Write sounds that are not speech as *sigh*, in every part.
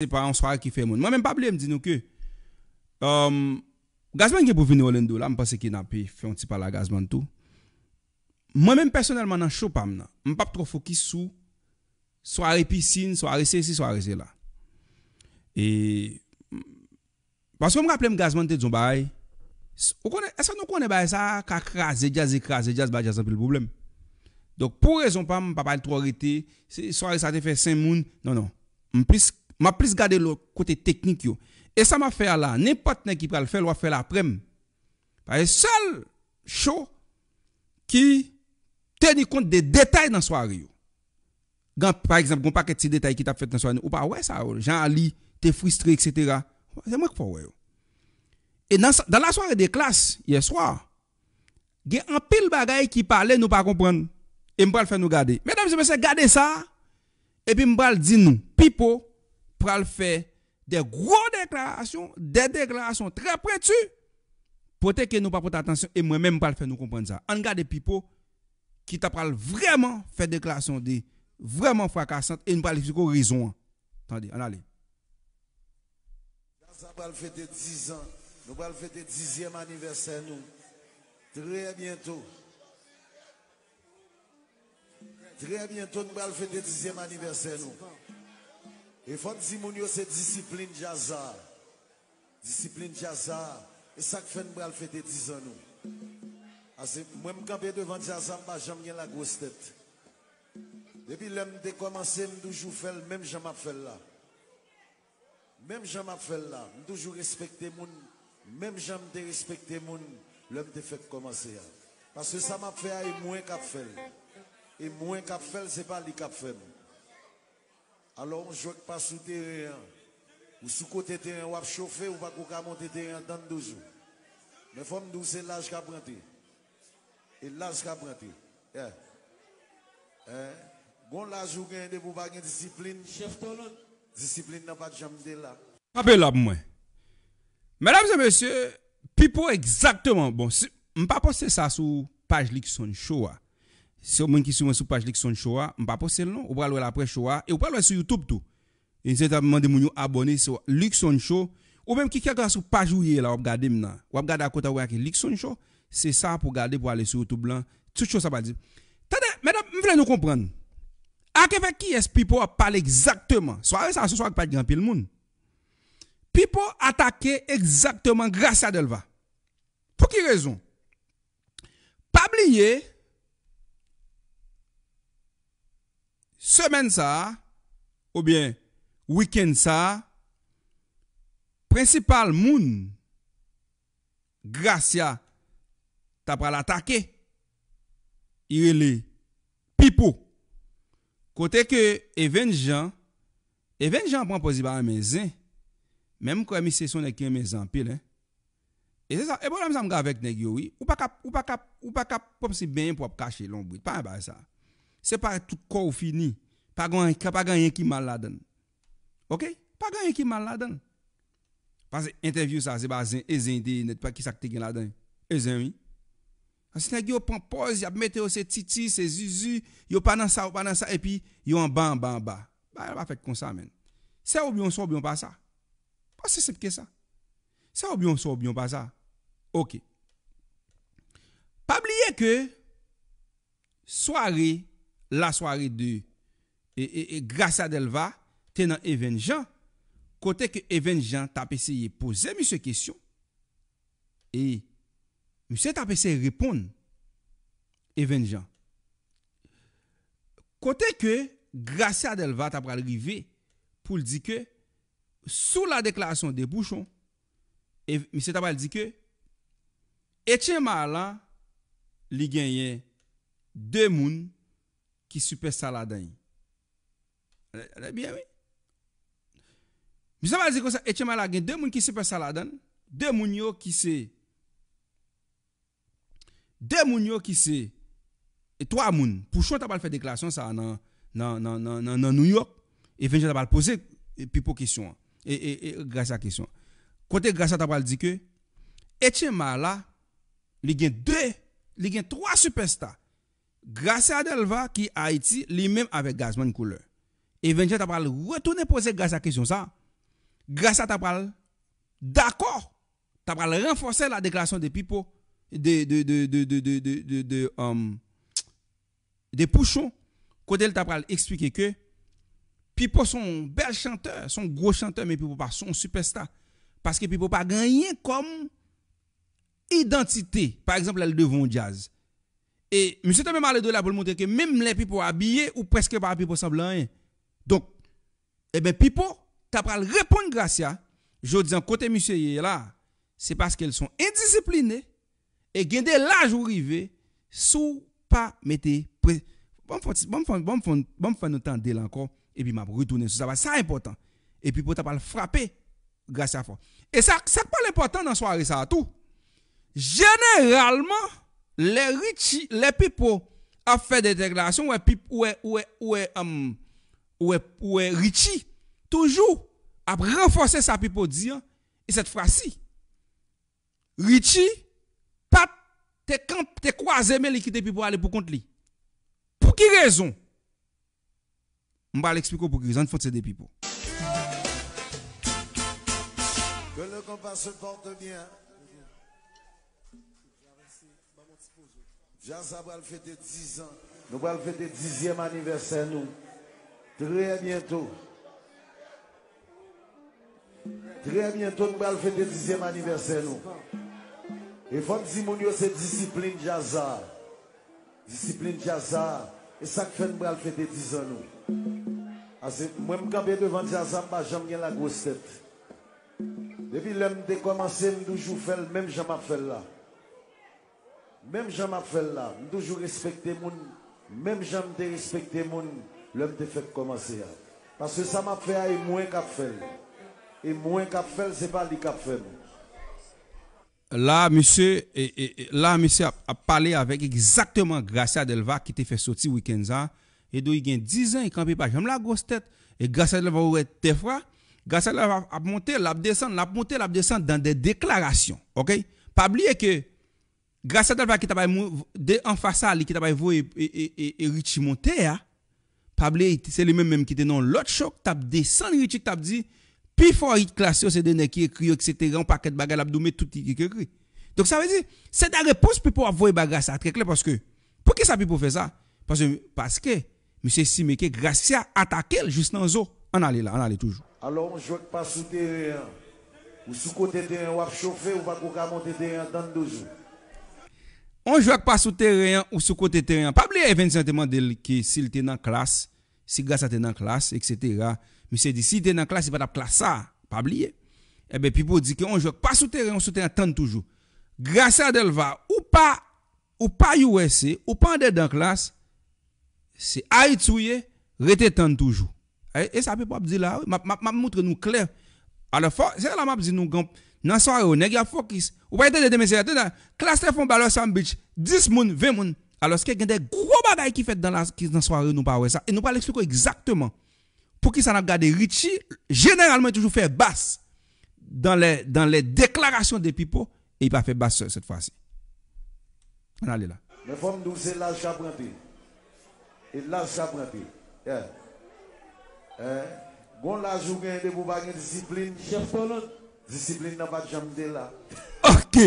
c'est pas un soir qui fait monde. Moi même pas blé, me dit nous que um, euh, Gazman qui est pour venir Orlando là, me pense qu'il n'a pas fait un petit pas la Gazman tout. Moi même personnellement dans show pas suis pas trop focus sur soirée piscine, soirée ceci, soirée là Et parce que me rappelle Gazman était dans bail. Est-ce que nous connaissons ça? Kakrasé, jazz, écrasé, jazz, bah, jazz, c'est le problème. Donc, pour raison, pas, pas il trop arrêté. Soit ça te fait 5 moun. Non, non. plus m'a plus garder le côté technique. Yo. Et ça m'a fait là, n'importe qui peut le faire, doit faire l'après-midi. Parce que seul show qui tient compte des détails dans la soirée. par exemple, on pas de détails qui t'a fait dans la soirée, ou pas, ouais, ça, Jean-Ali, t'es frustré, etc. C'est moi qui fais, ouais. Et dans, la soirée des classes, hier soir, il y a un pile bagaille qui parlait, nous pas comprendre. Et je vais le faire nous garder. Mesdames et messieurs, gardez ça. Et puis je vais dire nous, pipo, pral fè de gro deklarasyon, de deklarasyon trè pretyou, pote ke nou pa pot atensyon, e mwen mèm pral fè nou kompèndi zan. An gade pipo, ki ta pral vreman fè deklarasyon de, vreman frakasyon, e mwen pral fè kou rizon an. Tande, an ale. Kansa pral fè te dizan, nou pral fè te dizyèm aniversè nou, trè bientou. Trè bientou nou pral fè te dizyèm aniversè nou. Et faut que c'est discipline Jaza. Discipline Jaza. Et ça que fait nous 10 ans nous. Moi, je suis devant Jaza, je n'ai la grosse tête. Depuis que j'ai commencé, je toujours fait le même jamais fait là. Même jamais fait là. Je toujours respecté mon même jamais respecté les l'homme je fait commencer. Hein. Parce que ça m'a fait et moins qu'à faire. Et moins qu'à faire, ce n'est pas lui qui fait. alo m jok pa sou teryen, ou sou kote teryen wap chofe, ou pa koka monte teryen dan dojou. Men fom nou se laj ka prante, e laj ka prante. Eh. Gon eh. laj ou gen de pou bagen disiplin, disiplin nan pa jam de laj. A be la mwen. Men dam zè men sye, pipo ekzaktman bon, m pa poste sa sou paj li ki son chowa. Se ou mwen ki sou mwen sou page Lixon Show a, mpa posel non. Ou pral wè la prej show a. E ou pral wè sou YouTube tou. En se ta mwen de mwen yo abone sou Lixon Show. Ou mwen ki kèk an sou page ou ye la wap gade mna. Wap gade akouta wè ake Lixon Show. Se sa pou gade pou ale sou YouTube lan. Tout chou sa pa di. Tade, mwen vle nou kompran. Ake fè ki es pipo wap pale ekzaktèman. Swa wè sa asoswa wak pale genpil moun. Pipo atake ekzaktèman grasa del va. Pou ki rezon? Pabliye Semen sa, oubyen, wikend sa, prinsipal moun, Gratia, tapra la take, irili, pipo. Kote ke even jan, even jan pran poziba an mezen, menm kwa mi sesyon neke an mezen pilen, e se sa, e bonan mi san mga vek neke yowi, ou pa kap, ou pa kap, ou pa kap, pop si benye mpwap kache lombou, pan mba e sa, se pa tout kou fini, pa gan yon ki mal la den. Ok? Pa gan yon ki mal la den. Pase, interview sa, se ba ezen di, net pa ki sakte gen la den. Ezen mi. Asi nan gyo pon poz, yap mete yo se titi, se zizi, yo panan sa, yo panan sa, epi, yon ban, ban, ban. Ba, yon pa fek kon sa men. Se ou byon so, ou byon pa sa. Pase sepke sa. Se ou byon so, ou byon pa sa. Ok. Pa bliye ke, soare, la soirée de et, grâce à Delva, tenant Even Jean. Côté que Even Jean t'a essayé de poser monsieur question et monsieur t'a essayé répondre Even Jean. Côté que grâce à Delva t'a arrivé pour dire que sous la déclaration des bouchons monsieur t'a dit que Etienne Malan, li Deux moun qui super saladin. Hein. Elle bien, oui. Mais ça va dire que ça, Etienne a deux personnes qui super saladin, hein. deux personnes qui sont... Deux personnes qui sont... Et trois personnes. Pourquoi tu tu as fait déclaration ça dans New York. Et venir, tu as posé, et puis pour question. Hein. Et, et, grâce à la question. Côté grâce à ta parole, dit que Etienne Malagin, il y a deux, il y a trois superstars grâce à Delva qui Haïti lui-même avec Gazman couleur. Et tu après retourner poser grâce à question ça. Grâce à Tapal, d'accord, parlé renforcer la déclaration de Pipo, de, de, de, de, de, de, de, um, Pouchon, côté expliquer que Pipo sont bel chanteur, son gros chanteur, mais Pipo pas son superstar. Parce que Pipo pas gagné comme identité. Par exemple, elle devant jazz. Et monsieur t'a même allé de là pour montrer que même les pipo habillés ou presque pas habillés pour semblant hein. Donc, eh ben pipo, t'as pas répondre grâce à, je dis en côté monsieur là, c'est parce qu'elles sont indisciplinées et gain l'âge où venaient, sous pas mettre bon bon bon bon bon faire nous tendre là encore et puis m'a retourner sur ça ça important et puis pour t'a pas le frapper grâce à fort et ça c'est pas l'important dans soirée ça tout généralement Le Ritchie, le pipo, ap fè de deklarasyon wè Ritchie toujou ap renforsè sa pipo diyan e set frasi. Ritchie, pat te kwa zèmè likite pipo ale pou kont li. Pou ki rezon? Mba l'ekspikou pou ki rezon, fote se de pipo. va va fêter 10 ans. Nous allons fêter 10e anniversaire, nous. Très bientôt. Très bientôt, nous allons fêter 10e anniversaire, nous. Et faut dire, c'est discipline Jazar. Discipline Jazar. Et ça que fait, nous allons fêter 10 ans, nous. Moi, quand je suis devant Jazar, je n'ai la grosse tête. Depuis l'homme de commencé, je toujours fait le même, je fait là. Même Jean m'a fait là, toujours respecté mon, même Jean m'a respecté mon, l'homme te fait commencer. Parce que ça m'a fait à et moins qu'à faire. Et moins qu'à faire, c'est pas lui qu'a fait. Là, monsieur, et, et, là, monsieur a, parlé avec exactement Gracia Delva qui t'a fait sortir week-end ça. Et donc, il y a 10 ans, il campait pas. J'aime la grosse tête. Et Gracia Delva aurait été Grâce Gracia Delva a monté, l'a descendu, l'a monté, l'a descendu dans des déclarations. OK? Pas oublier que grâce à Dalva qui t'a en face à lui qui t'a voyé et Richie monter hein. pablo c'est le même même qui était dans l'autre choc t'a descendu Richie t'a dit puis fort hit classé c'est des qui écrit etc. un paquet de bagages l'abdomen, tout qui écrit donc ça veut dire c'est la réponse pour pouvoir voir bagages ça très clair parce que pour ça peut faire ça parce que parce que monsieur Simeke grâce à attaquer juste dans zo on allait là on allait toujours alors on joue pas sous terrain ou sous côté terrain ou à chauffer ou pas monter terrain dans deux jours on joue pas sous terrain ou sous côté terrain. Pas oublier Vincent Mandel que s'il était dans classe, si à était dans classe etc. Mais c'est dit si était dans classe, il va pas classe ça, pas oublier. Et eh ben pour dire que on joue pas sous terrain, on sous terrain tente toujours. Grâce à Delva ou pas ou pas USC ou pas dans dans classe, c'est Haïti rete tente toujours. Eh, et ça peut pas dire là, m'a montre nous clair. Alors, c'est la map dit nous gamp. dans soirée, on a focus. Ou pas de monsieur, classe font balle sandwich, 10 moun, 20 moun. Alors, ce qui est des gros bagailles qui fait dans la qui dans soirée nous pas ça et nous pas l'expliquer exactement. Pour qui ça n'a gardé Richie généralement toujours fait basse dans les déclarations des pipo et il pas faire basse cette fois-ci. On allez là. Mais forme d'où c'est l'âge j'apprends. Et l'âge j'apprends. Yeah. Hein? Gon laj ou gen, debou pa gen disiplin. Che polon, disiplin nan pat jam de la. Ok.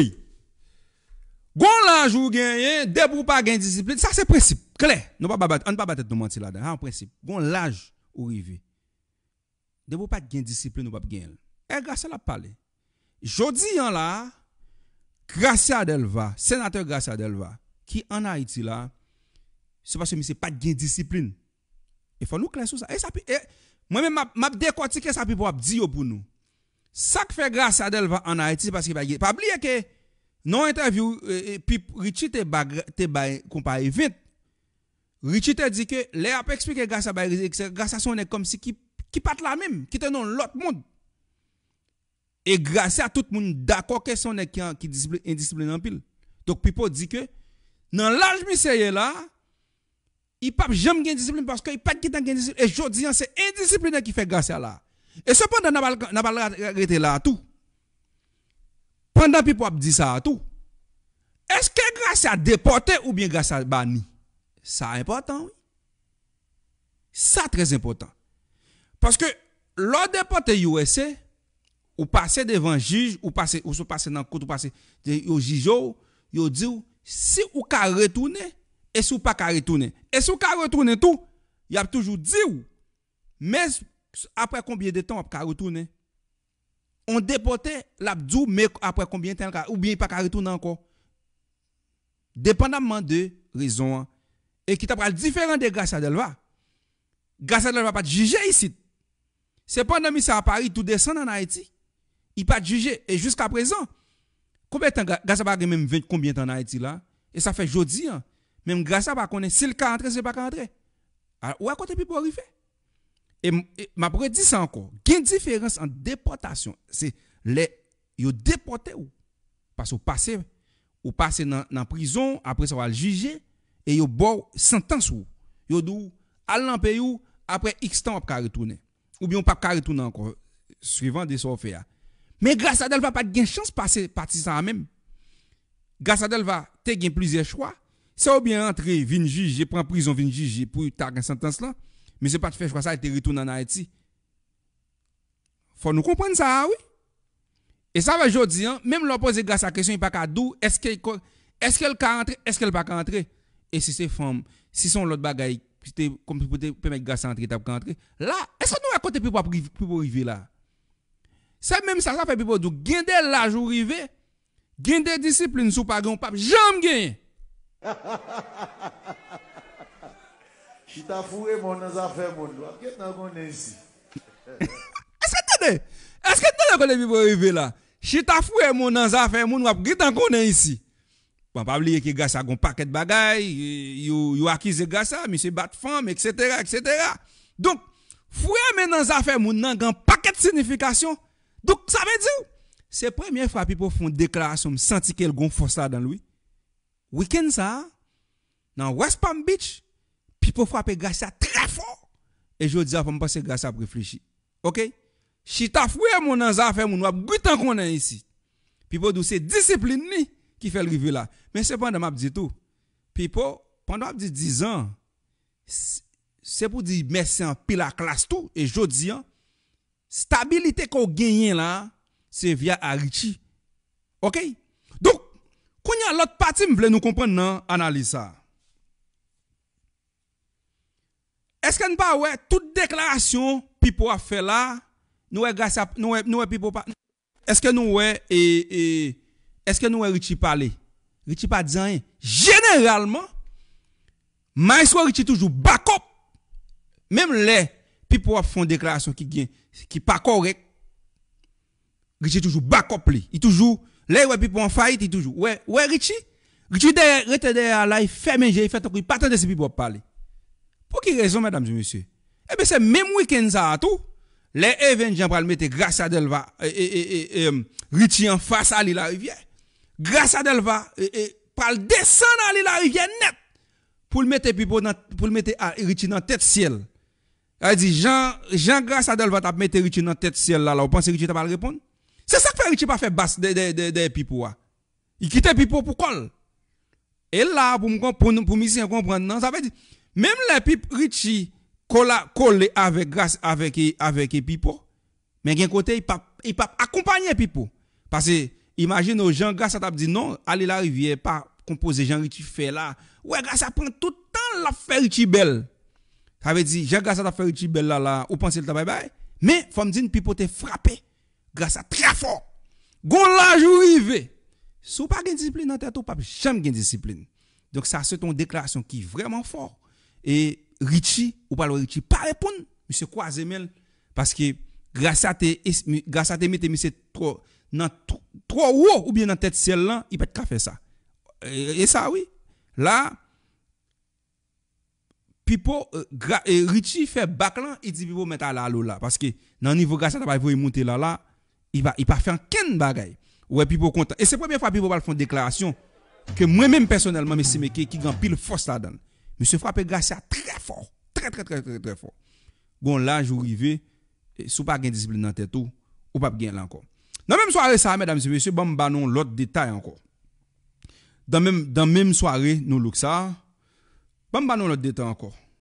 Gon laj non ah, ou gen, debou pa gen disiplin. Sa se preciple. Kler. An pa batet nou manti la den. An preciple. Gon laj ou rive. Debou pat gen disiplin, nou pap gen. E, grasa la pale. Jodi yan la, Grasa Adelva, senatè Grasa Adelva, ki an Haiti la, se pas se misi pat gen disiplin. E, fò nou kler sou sa. E, sa pi, e, eh, Moi-même, m'a décortiqué ça pour dire pour nous. Ça qui fait grâce à Delva en Haïti parce qu'il pas oublié que non interview, et euh, euh, puis Richie te comparé vite. Richie te dit que les a expliqué grâce à grâce à son est comme si qui qui pas la même, qui te dans l'autre monde. Et grâce à tout le monde d'accord que son est qui, qui indiscipliné en pile. Donc, Pipo dit que dans l'âge mystérieux là, il pas jamais gain discipline parce qu'il pas gain discipline et jodi c'est indiscipline qui fait grâce à là et cependant n'a pas n'a arrêté là tout pendant people a dit ça tout est-ce que grâce à déporter ou bien grâce à banni ça important oui ça très important parce que lors déporter USA ou passer devant juge ou passer ou se passer dans court ou passer au juge yo dit si ou ka retourner et sou pas retourner. Et sou pas retourner tout, y a toujours dit Mais après combien de temps on qu'à retourner? On déportait l'abdou, mais après combien de temps ou bien pas retourner encore? Dépendamment de raison. Et qui t'a différent de grâce à Delva. Grâce à Delva pas juger ici. C'est pendant que ça à Paris, tout descend en Haïti. Il pas juger Et jusqu'à présent, combien de temps, grâce à même 20, combien de temps en Haïti là? Et ça fait jeudi, hein? Mem grasa pa konen, se l ka antre, se l pa ka antre. Ah, ou akote pipo orife? E m apre di san kon, gen diferans an depotasyon. Se le, yo depote ou. Pas ou pase, ou pase nan prison, apre sa wale juje. E yo bo, sentanse ou. Yo dou, al nanpe ou, apre x tan wap ka retoune. Ou byon pa ka retoune an kon, suivan de so ou fe ya. Men grasa del va pat gen chans pase patisan an men. Grasa del va te gen plize chwa. Ça ou bien entrer, j'ai juger, prendre prison, vin juger pour ta sentence là. Mais c'est pas de faire quoi ça, il retourné en Haïti. Faut nous comprendre ça, oui. Et ça va aujourd'hui, hein, même l'opposé grâce à la question, il pas qu'à d'où, est-ce qu'elle est qu'elle peut entrer, est-ce qu'elle pas qu'à entrer. Et si c'est femme, si son l'autre bagaille, comme pour permettre grâce à entrer, tu qu'à entrer. Là, est-ce que nous raconter plus pour arriver là? Ça même ça, ça fait plus pour d'où. Gendel là, jour arriver, gendel discipline sous pas, on pas, jamais gagner. *laughs* Je ta mon affaire, mon moun ce que ici? Est-ce que tu Est-ce que tu là là? Je mon affaire, mon ici? Bon, pas oublier que paquet de ils ont acquis grâce à monsieur etc., etc. Donc, fouet maintenant affaires moun nan paquet de signification. Donc, ça veut dire, c'est première fois people font déclaration, me senti qu'elle gon force dans lui week-end ça, dans West Palm Beach, people frappe grâce à très fort. Et je dis à me passer grâce à réfléchir. OK? ta foué mon anza fait mon wap gutan qu'on a ici. People dou c'est discipline ni qui fait le rivière là. Mais c'est pendant m'a dit tout. People pendant 10 ans c'est pour dire merci en pile à classe tout et je dis hein, stabilité qu'on gagne là c'est via Arichi. OK? l'autre partie, me voulez nous comprendre non, l'analyse ça. Est-ce qu'on pas ouais toute déclaration pipo a fait là, nous est grâce à nous est nous pipo pas Est-ce que nous est et, est-ce que nous est Richie parler Richie pas dit rien. Généralement soit Richie toujours backup. Même les pipo a font déclaration qui vient, qui pas correct. Richie toujours backup lui, Il toujours Là, ouais, people en faillite, toujours. Ouais, ouais, Richie. Richie, rete derrière là, il fait manger, il fait tout, il pas de ces people parler. Pour quelle raison, mesdames et messieurs? Eh bien, c'est même week-end, ça, tout. Les Avengers le mettre grâce à Delva, et, et, et, euh, Richie en face à la rivière. Grâce à Delva, et, et descendre à la rivière net. Pour le mettre people pour le mettre à ah, Richie dans tête ciel. Elle dit, Jean, Jean, grâce à Delva, t'as mettre Richie dans tête ciel là, On Vous pensez que Richie t'a pas répondre? C'est ça que Ritchie Richie pas fait basse des de, de, Pipo. Hein. Il quitte Pipo pour col. Et là, pour me comprendre, pour comprendre, non, ça veut dire, même les Pipo Richie collé avec grâce avec, avec Pipo, mais d'un côté, il pas il pas accompagner Pipo. Parce que, imagine aux gens, grâce à t'a dit non, aller la rivière, pas composer Jean tu fait là. Ouais, grâce à prend tout le temps la faire Richie belle. Ça veut dire, Jean grâce à t'a fait Richie belle là, là, ou penser le travail, mais, faut me dire, Pipo t'es frappé. Grasa tre fòr. Gon lanj ou i ve. Sou pa gen disipline nan tè tou papi. Chèm gen disipline. Donk sa se ton deklarasyon ki vreman fòr. E Ritchie ou palo Ritchie pa repoun. Mise kwa zemel. Paske grasa te mette mise tro. Nan tro ou ou biye nan tèt sel lan. I pa te ka fe sa. E sa ou. La. Pipo. Ritchie fe bak lan. I di pipo mette ala alo la. Paske nan nivou grasa ta pa yi mwote la la. il va il pas faire ken bagay. Ouais, content. Et c'est la première fois Pipo pas faire une déclaration que moi-même personnellement, M. Meke, qui grand pile force là-dedans. Monsieur Frappé à très fort. Très, très, très, très, très fort. Bon, là, je arrivé, sous pas gain discipline dans tête ou pas gain là encore. Dans même soirée, ça, mesdames et messieurs, bon, bah, l'autre détail encore. Dans même, dans même soirée, nous, ça, bon, bah, l'autre détail encore.